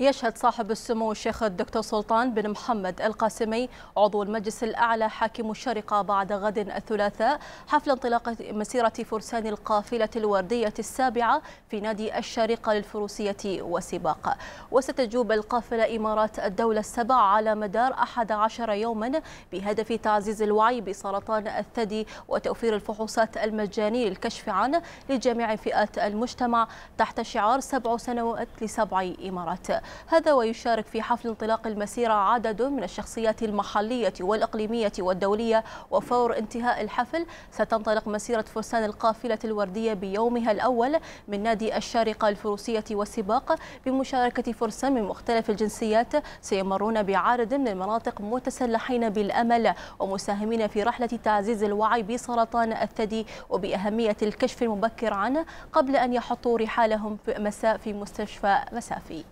يشهد صاحب السمو الشيخ الدكتور سلطان بن محمد القاسمي عضو المجلس الأعلى حاكم الشارقة بعد غد الثلاثاء حفل انطلاق مسيرة فرسان القافلة الوردية السابعة في نادي الشارقة للفروسية وسباق وستجوب القافلة إمارات الدولة السبع على مدار 11 يوما بهدف تعزيز الوعي بسرطان الثدي وتوفير الفحوصات المجانية للكشف عنه لجميع فئات المجتمع تحت شعار سبع سنوات لسبع إمارات هذا ويشارك في حفل انطلاق المسيرة عدد من الشخصيات المحلية والإقليمية والدولية وفور انتهاء الحفل ستنطلق مسيرة فرسان القافلة الوردية بيومها الأول من نادي الشارقة الفروسية والسباق بمشاركة فرسان من مختلف الجنسيات سيمرون بعدد من المناطق متسلحين بالأمل ومساهمين في رحلة تعزيز الوعي بسرطان الثدي وبأهمية الكشف المبكر عنه قبل أن يحطوا رحالهم مساء في مستشفى مسافي